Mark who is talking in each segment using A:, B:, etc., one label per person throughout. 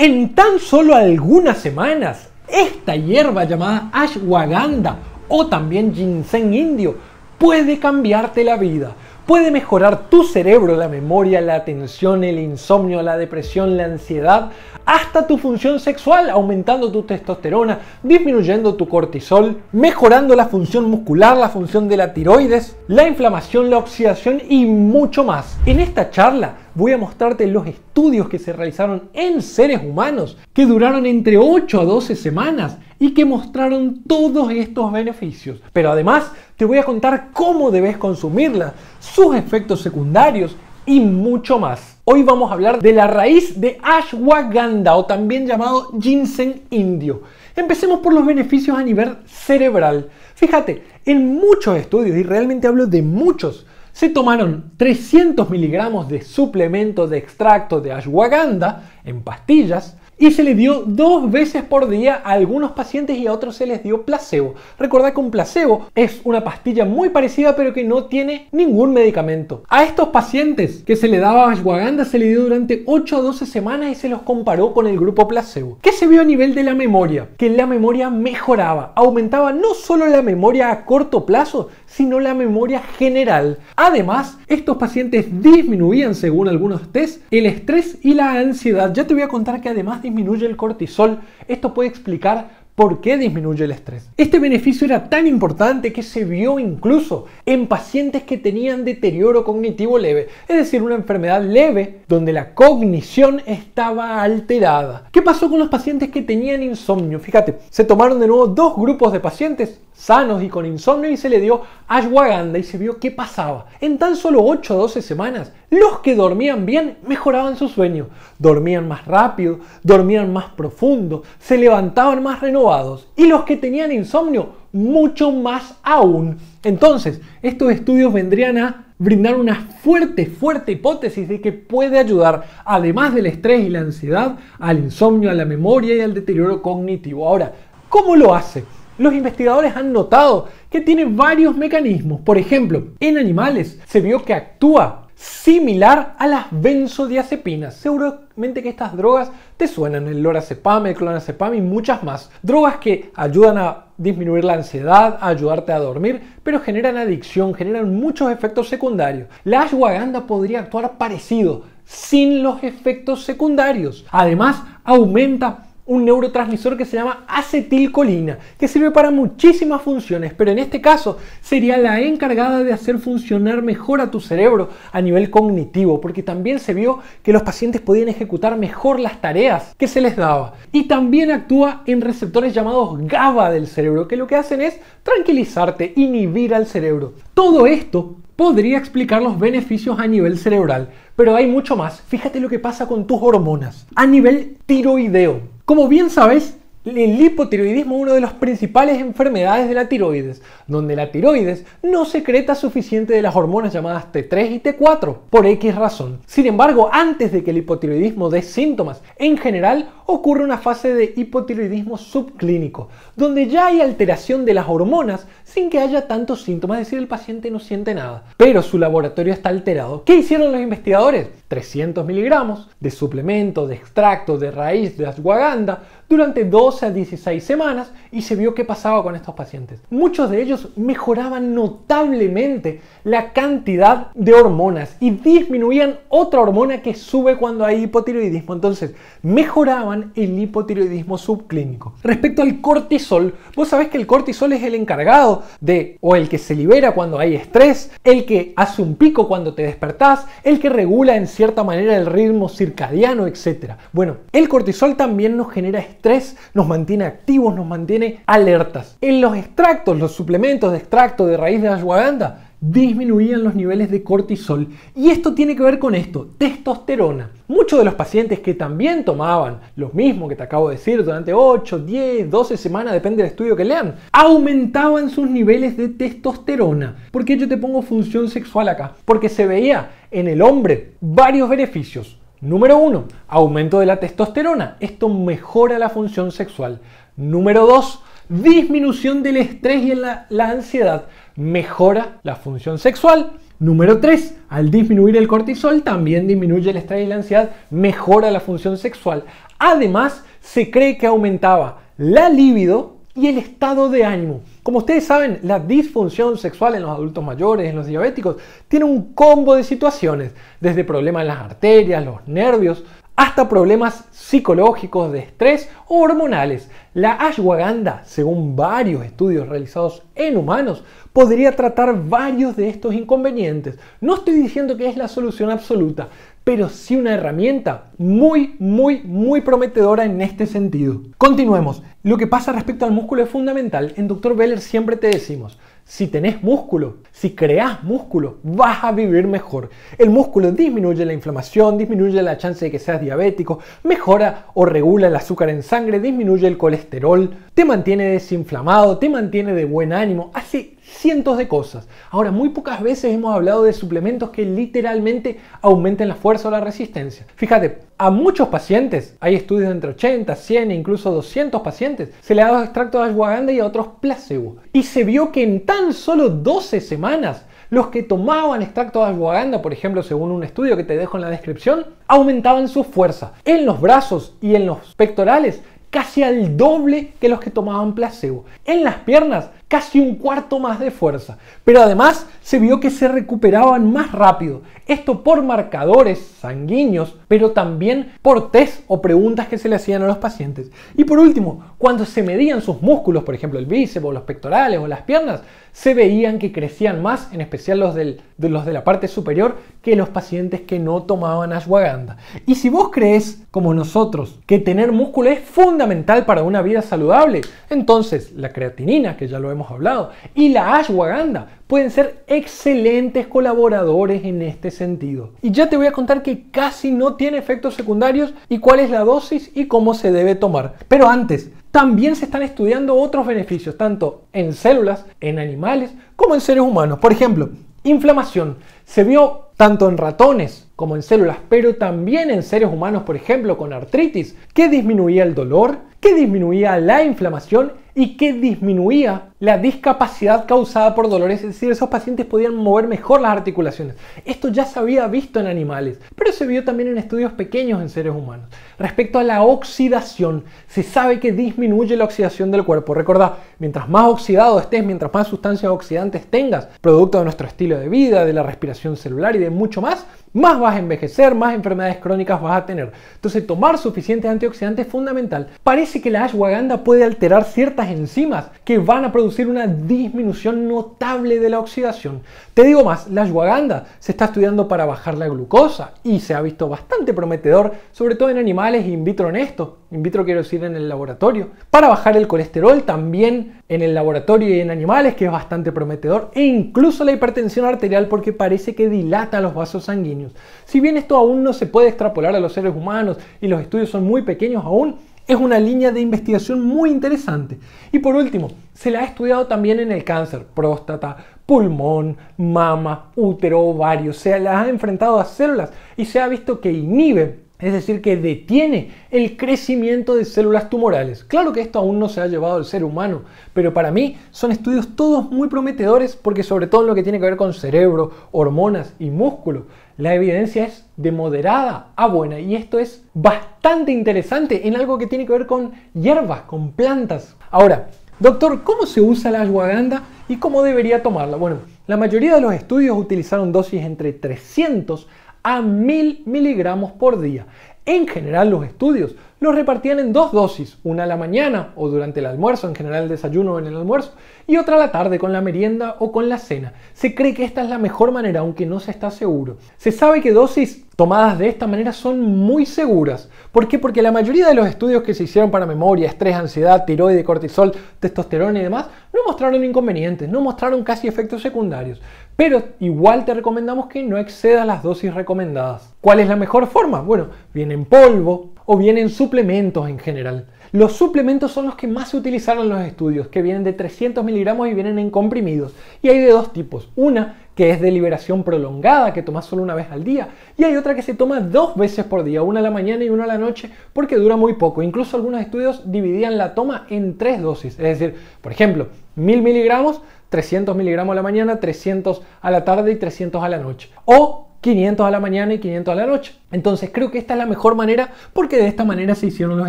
A: En tan solo algunas semanas, esta hierba llamada ashwagandha o también ginseng indio puede cambiarte la vida puede mejorar tu cerebro, la memoria, la atención, el insomnio, la depresión, la ansiedad, hasta tu función sexual, aumentando tu testosterona, disminuyendo tu cortisol, mejorando la función muscular, la función de la tiroides, la inflamación, la oxidación y mucho más. En esta charla voy a mostrarte los estudios que se realizaron en seres humanos que duraron entre 8 a 12 semanas y que mostraron todos estos beneficios. Pero además te voy a contar cómo debes consumirla, sus efectos secundarios y mucho más. Hoy vamos a hablar de la raíz de ashwagandha o también llamado ginseng indio. Empecemos por los beneficios a nivel cerebral. Fíjate, en muchos estudios, y realmente hablo de muchos, se tomaron 300 miligramos de suplemento de extracto de ashwagandha en pastillas y se le dio dos veces por día a algunos pacientes y a otros se les dio placebo. Recordad que un placebo es una pastilla muy parecida pero que no tiene ningún medicamento. A estos pacientes que se le daba ashwagandha se le dio durante 8 a 12 semanas y se los comparó con el grupo placebo. ¿Qué se vio a nivel de la memoria? Que la memoria mejoraba, aumentaba no solo la memoria a corto plazo, sino la memoria general. Además, estos pacientes disminuían, según algunos tests, el estrés y la ansiedad. Ya te voy a contar que además de disminuye el cortisol. Esto puede explicar ¿Por qué disminuye el estrés? Este beneficio era tan importante que se vio incluso en pacientes que tenían deterioro cognitivo leve, es decir, una enfermedad leve donde la cognición estaba alterada. ¿Qué pasó con los pacientes que tenían insomnio? Fíjate, se tomaron de nuevo dos grupos de pacientes sanos y con insomnio y se le dio ashwagandha y se vio qué pasaba. En tan solo 8 o 12 semanas, los que dormían bien mejoraban su sueño, dormían más rápido, dormían más profundo, se levantaban más renovados, y los que tenían insomnio mucho más aún. Entonces, estos estudios vendrían a brindar una fuerte, fuerte hipótesis de que puede ayudar, además del estrés y la ansiedad, al insomnio, a la memoria y al deterioro cognitivo. Ahora, ¿cómo lo hace? Los investigadores han notado que tiene varios mecanismos. Por ejemplo, en animales se vio que actúa similar a las benzodiazepinas. Seguramente que estas drogas te suenan, el lorazepam, el clonazepam y muchas más. Drogas que ayudan a disminuir la ansiedad, a ayudarte a dormir, pero generan adicción, generan muchos efectos secundarios. La ashwagandha podría actuar parecido, sin los efectos secundarios. Además, aumenta un neurotransmisor que se llama acetilcolina, que sirve para muchísimas funciones, pero en este caso sería la encargada de hacer funcionar mejor a tu cerebro a nivel cognitivo, porque también se vio que los pacientes podían ejecutar mejor las tareas que se les daba. Y también actúa en receptores llamados GABA del cerebro, que lo que hacen es tranquilizarte, inhibir al cerebro. Todo esto podría explicar los beneficios a nivel cerebral, pero hay mucho más. Fíjate lo que pasa con tus hormonas. A nivel tiroideo, como bien sabes, el hipotiroidismo es una de las principales enfermedades de la tiroides, donde la tiroides no secreta suficiente de las hormonas llamadas T3 y T4 por X razón. Sin embargo, antes de que el hipotiroidismo dé síntomas, en general ocurre una fase de hipotiroidismo subclínico, donde ya hay alteración de las hormonas sin que haya tantos síntomas, es decir, el paciente no siente nada, pero su laboratorio está alterado. ¿Qué hicieron los investigadores? 300 miligramos de suplemento, de extracto, de raíz, de ashwagandha, durante 12 a 16 semanas y se vio qué pasaba con estos pacientes. Muchos de ellos mejoraban notablemente la cantidad de hormonas y disminuían otra hormona que sube cuando hay hipotiroidismo. Entonces, mejoraban el hipotiroidismo subclínico. Respecto al cortisol, vos sabés que el cortisol es el encargado de, o el que se libera cuando hay estrés, el que hace un pico cuando te despertás, el que regula en cierta manera el ritmo circadiano, etc. Bueno, el cortisol también nos genera estrés estrés, nos mantiene activos, nos mantiene alertas. En los extractos, los suplementos de extracto de raíz de ashwagandha, disminuían los niveles de cortisol. Y esto tiene que ver con esto, testosterona. Muchos de los pacientes que también tomaban lo mismo que te acabo de decir durante 8, 10, 12 semanas, depende del estudio que lean, aumentaban sus niveles de testosterona. ¿Por qué yo te pongo función sexual acá? Porque se veía en el hombre varios beneficios Número 1. Aumento de la testosterona. Esto mejora la función sexual. Número 2. Disminución del estrés y la, la ansiedad. Mejora la función sexual. Número 3. Al disminuir el cortisol también disminuye el estrés y la ansiedad. Mejora la función sexual. Además, se cree que aumentaba la libido y el estado de ánimo. Como ustedes saben, la disfunción sexual en los adultos mayores, en los diabéticos, tiene un combo de situaciones, desde problemas en las arterias, los nervios, hasta problemas psicológicos de estrés o hormonales. La ashwagandha, según varios estudios realizados en humanos, podría tratar varios de estos inconvenientes. No estoy diciendo que es la solución absoluta, pero sí una herramienta muy, muy, muy prometedora en este sentido. Continuemos. Lo que pasa respecto al músculo es fundamental. En Dr. Beller siempre te decimos, si tenés músculo, si creas músculo, vas a vivir mejor. El músculo disminuye la inflamación, disminuye la chance de que seas diabético, mejora o regula el azúcar en sangre, disminuye el colesterol, te mantiene desinflamado, te mantiene de buen ánimo, así cientos de cosas. Ahora, muy pocas veces hemos hablado de suplementos que literalmente aumenten la fuerza o la resistencia. Fíjate, a muchos pacientes, hay estudios entre 80, 100 e incluso 200 pacientes, se le ha dado extracto de ashwagandha y a otros placebo. Y se vio que en tan solo 12 semanas, los que tomaban extracto de ashwagandha, por ejemplo, según un estudio que te dejo en la descripción, aumentaban su fuerza en los brazos y en los pectorales casi al doble que los que tomaban placebo. En las piernas casi un cuarto más de fuerza, pero además se vio que se recuperaban más rápido, esto por marcadores sanguíneos, pero también por test o preguntas que se le hacían a los pacientes. Y por último, cuando se medían sus músculos, por ejemplo el bíceps o los pectorales o las piernas, se veían que crecían más, en especial los, de, los de la parte superior, que los pacientes que no tomaban ashwagandha. Y si vos crees, como nosotros, que tener músculo es fundamental para una vida saludable, entonces la creatinina, que ya lo hemos hablado, y la ashwagandha pueden ser excelentes colaboradores en este sentido. Y ya te voy a contar que casi no tiene efectos secundarios y cuál es la dosis y cómo se debe tomar. Pero antes, también se están estudiando otros beneficios, tanto en células, en animales, como en seres humanos. Por ejemplo, inflamación. Se vio tanto en ratones como en células, pero también en seres humanos, por ejemplo, con artritis, que disminuía el dolor, que disminuía la inflamación y que disminuía la discapacidad causada por dolores, es decir, esos pacientes podían mover mejor las articulaciones. Esto ya se había visto en animales, pero se vio también en estudios pequeños en seres humanos. Respecto a la oxidación, se sabe que disminuye la oxidación del cuerpo. Recordá, mientras más oxidado estés, mientras más sustancias oxidantes tengas, producto de nuestro estilo de vida, de la respiración celular y de mucho más, más vas a envejecer, más enfermedades crónicas vas a tener. Entonces, tomar suficientes antioxidantes es fundamental. Parece que la ashwagandha puede alterar ciertas enzimas que van a producir una disminución notable de la oxidación. Te digo más, la ashwagandha se está estudiando para bajar la glucosa y se ha visto bastante prometedor, sobre todo en animales in vitro en esto in vitro quiero decir en el laboratorio, para bajar el colesterol también en el laboratorio y en animales, que es bastante prometedor, e incluso la hipertensión arterial porque parece que dilata los vasos sanguíneos. Si bien esto aún no se puede extrapolar a los seres humanos y los estudios son muy pequeños aún, es una línea de investigación muy interesante. Y por último, se la ha estudiado también en el cáncer, próstata, pulmón, mama, útero, ovario. Se la ha enfrentado a células y se ha visto que inhibe es decir, que detiene el crecimiento de células tumorales. Claro que esto aún no se ha llevado al ser humano, pero para mí son estudios todos muy prometedores porque sobre todo en lo que tiene que ver con cerebro, hormonas y músculo, la evidencia es de moderada a buena y esto es bastante interesante en algo que tiene que ver con hierbas, con plantas. Ahora, doctor, ¿cómo se usa la ashwagandha y cómo debería tomarla? Bueno, la mayoría de los estudios utilizaron dosis entre 300 a 1000 miligramos por día. En general los estudios los repartían en dos dosis, una a la mañana o durante el almuerzo, en general el desayuno o en el almuerzo, y otra a la tarde con la merienda o con la cena. Se cree que esta es la mejor manera, aunque no se está seguro. Se sabe que dosis tomadas de esta manera son muy seguras. ¿Por qué? Porque la mayoría de los estudios que se hicieron para memoria, estrés, ansiedad, tiroides, cortisol, testosterona y demás, no mostraron inconvenientes, no mostraron casi efectos secundarios pero igual te recomendamos que no excedas las dosis recomendadas. ¿Cuál es la mejor forma? Bueno, viene en polvo, o vienen suplementos en general. Los suplementos son los que más se utilizaron en los estudios, que vienen de 300 miligramos y vienen en comprimidos. Y hay de dos tipos. Una que es de liberación prolongada, que tomas solo una vez al día. Y hay otra que se toma dos veces por día, una a la mañana y una a la noche, porque dura muy poco. Incluso algunos estudios dividían la toma en tres dosis. Es decir, por ejemplo, 1000 miligramos, 300 miligramos a la mañana, 300 a la tarde y 300 a la noche. O 500 a la mañana y 500 a la noche. Entonces creo que esta es la mejor manera porque de esta manera se hicieron los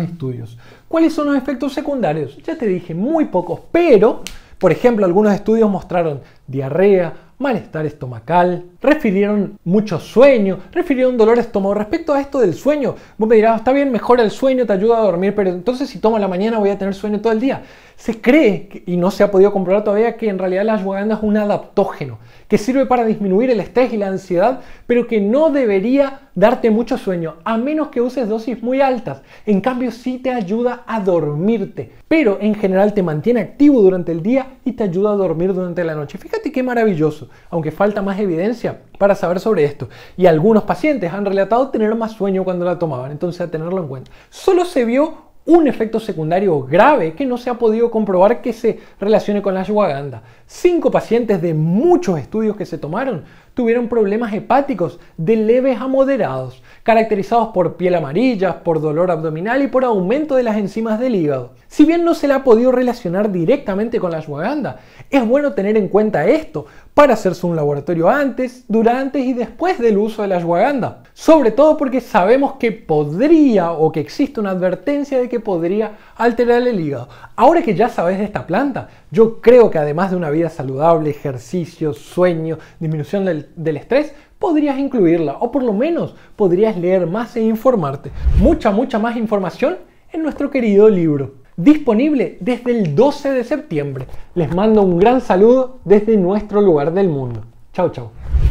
A: estudios. ¿Cuáles son los efectos secundarios? Ya te dije, muy pocos, pero, por ejemplo, algunos estudios mostraron diarrea, malestar estomacal, refirieron mucho sueño, refirieron dolor estómago. Respecto a esto del sueño, vos me dirás, está bien, mejora el sueño, te ayuda a dormir, pero entonces si tomo la mañana voy a tener sueño todo el día. Se cree, y no se ha podido comprobar todavía, que en realidad la ashwagandha es un adaptógeno, que sirve para disminuir el estrés y la ansiedad, pero que no debería darte mucho sueño, a menos que uses dosis muy altas. En cambio, sí te ayuda a dormirte, pero en general te mantiene activo durante el día y te ayuda a dormir durante la noche y qué maravilloso, aunque falta más evidencia para saber sobre esto. Y algunos pacientes han relatado tener más sueño cuando la tomaban, entonces a tenerlo en cuenta. Solo se vio un efecto secundario grave que no se ha podido comprobar que se relacione con la ashwagandha. Cinco pacientes de muchos estudios que se tomaron tuvieron problemas hepáticos de leves a moderados, caracterizados por piel amarilla, por dolor abdominal y por aumento de las enzimas del hígado. Si bien no se la ha podido relacionar directamente con la yuaganda, es bueno tener en cuenta esto para hacerse un laboratorio antes, durante y después del uso de la yuaganda, Sobre todo porque sabemos que podría o que existe una advertencia de que podría alterar el hígado. Ahora que ya sabes de esta planta, yo creo que además de una vida saludable, ejercicio, sueño, disminución del, estrés, podrías incluirla o por lo menos podrías leer más e informarte. Mucha, mucha más información en nuestro querido libro. Disponible desde el 12 de septiembre. Les mando un gran saludo desde nuestro lugar del mundo. Chao, chao.